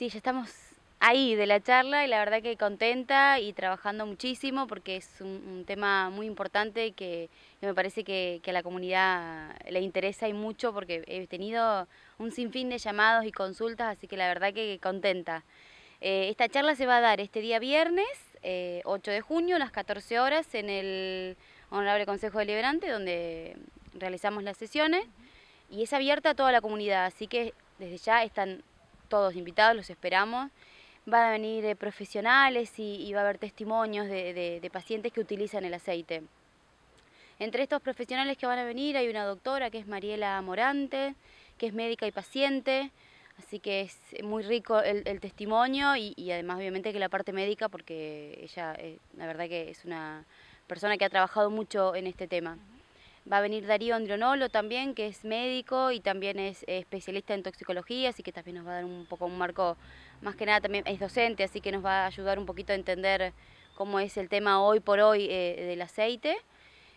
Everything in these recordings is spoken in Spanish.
sí, ya estamos ahí de la charla y la verdad que contenta y trabajando muchísimo porque es un, tema muy importante que, me parece que, a la comunidad le interesa y mucho porque he tenido un sinfín de llamados y consultas, así que la verdad que contenta. Eh, esta charla se va a dar este día viernes, 8 eh, de junio, a las 14 horas, en el Honorable Consejo Deliberante, donde realizamos las sesiones, y es abierta a toda la comunidad, así que desde ya están todos invitados, los esperamos. Van a venir eh, profesionales y, va a haber testimonios de, pacientes que utilizan el aceite. Entre estos profesionales que van a venir hay una doctora que es Mariela Morante, que es médica y paciente, Así que es muy rico el, testimonio y, además obviamente que la parte médica porque ella eh, la verdad que es una persona que ha trabajado mucho en este tema. Va a venir Darío Andrionolo también, que es médico y también es eh, especialista en toxicología, así que también nos va a dar un poco un marco, más que nada también es docente, así que nos va a ayudar un poquito a entender cómo es el tema hoy por hoy eh, del aceite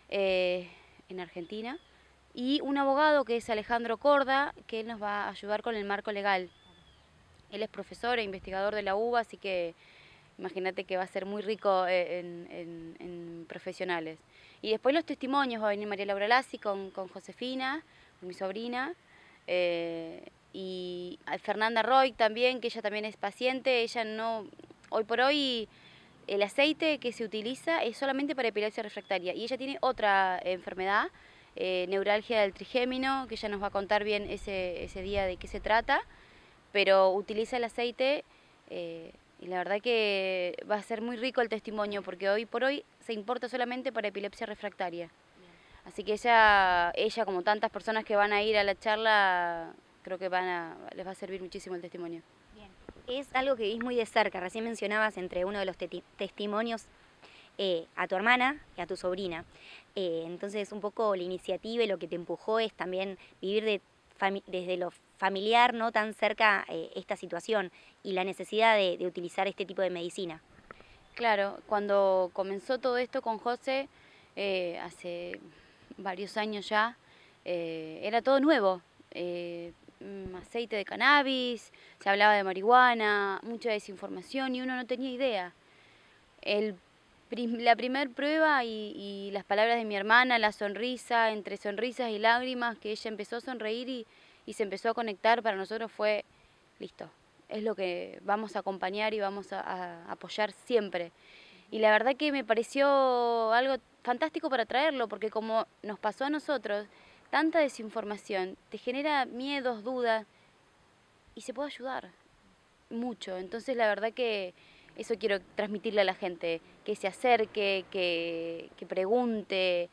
eh, en Argentina. Y un abogado que es Alejandro Corda, que nos va a ayudar con el marco legal. Él es profesor e investigador de la UBA, así que imagínate que va a ser muy rico eh, en, profesionales. Y después los testimonios, va a venir María Laura Lassi con, Josefina, mi sobrina, eh, y Fernanda Roy también, que ella también es paciente, ella no, hoy por hoy el aceite que se utiliza es solamente para epilepsia refractaria, y ella tiene otra enfermedad, eh, neuralgia del trigémino, que ella nos va a contar bien ese, ese día de qué se trata, pero utiliza el aceite... Y la verdad que va a ser muy rico el testimonio porque hoy por hoy se importa solamente para epilepsia refractaria. Así que ella, ella, como tantas personas que van a ir a la charla, creo que van a, les va a servir muchísimo el testimonio. Bien. Es algo que vivís muy de cerca. Recién mencionabas entre uno de los testimonios eh, a tu hermana y a tu sobrina. Eh, entonces, un poco la iniciativa y lo que te empujó es también vivir de desde lo familiar no tan cerca eh, esta situación y la necesidad de, utilizar este tipo de medicina. Claro, cuando comenzó todo esto con José, eh, hace varios años ya, eh, era todo nuevo. aceite de cannabis, se hablaba de marihuana, mucha desinformación y uno no tenía idea. El la primera prueba y, y, las palabras de mi hermana, la sonrisa, entre sonrisas y lágrimas, que ella empezó a sonreír y y se empezó a conectar, para nosotros fue listo. Es lo que vamos a acompañar y vamos a, apoyar siempre. Y la verdad que me pareció algo fantástico para traerlo, porque como nos pasó a nosotros, tanta desinformación te genera miedos, dudas, y se puede ayudar mucho. Entonces la verdad que eso quiero transmitirle a la gente, que se acerque, que pregunte,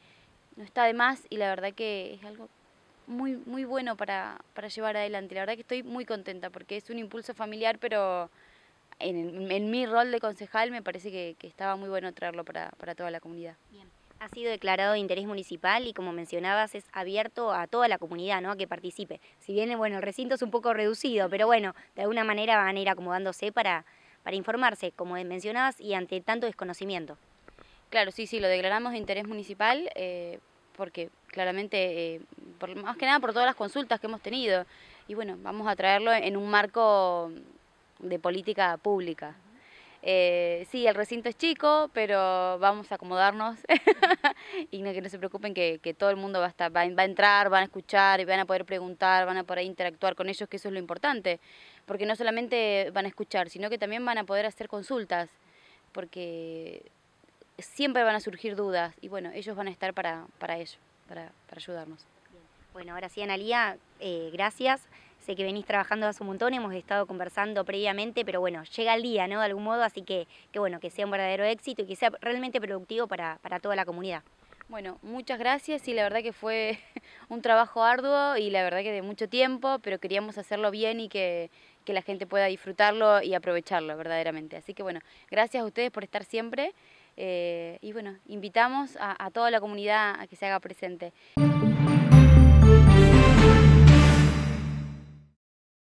no está de más y la verdad que es algo muy, muy bueno para, para llevar adelante. La verdad que estoy muy contenta porque es un impulso familiar, pero en, mi rol de concejal me parece que, estaba muy bueno traerlo para, toda la comunidad. Ha sido declarado de interés municipal y como mencionabas es abierto a toda la comunidad, ¿no? A que participe. Si bien, bueno, el recinto es un poco reducido, pero bueno, de alguna manera van a ir acomodándose para, para informarse, como mencionabas, y ante tanto desconocimiento. Claro, sí, sí, lo declaramos de interés municipal eh, porque claramente eh, más que nada por todas las consultas que hemos tenido. Y bueno, vamos a traerlo en un marco de política pública. Eh, sí, el recinto es chico, pero vamos a acomodarnos y no, que no se preocupen que, todo el mundo va a, estar, va, a entrar, van a escuchar y van a poder preguntar, van a poder interactuar con ellos, que eso es lo importante, porque no solamente van a escuchar, sino que también van a poder hacer consultas, porque siempre van a surgir dudas y bueno, ellos van a estar para, para ello, para ayudarnos. Bueno, ahora sí, Analía, eh, gracias. Sé que venís trabajando hace un montón, hemos estado conversando previamente, pero bueno, llega el día, ¿no? De algún modo, así que, que bueno, que sea un verdadero éxito y que sea realmente productivo para, toda la comunidad. Bueno, muchas gracias y la verdad que fue un trabajo arduo y la verdad que de mucho tiempo, pero queríamos hacerlo bien y que, la gente pueda disfrutarlo y aprovecharlo verdaderamente. Así que bueno, gracias a ustedes por estar siempre eh, y bueno, invitamos a, toda la comunidad a que se haga presente.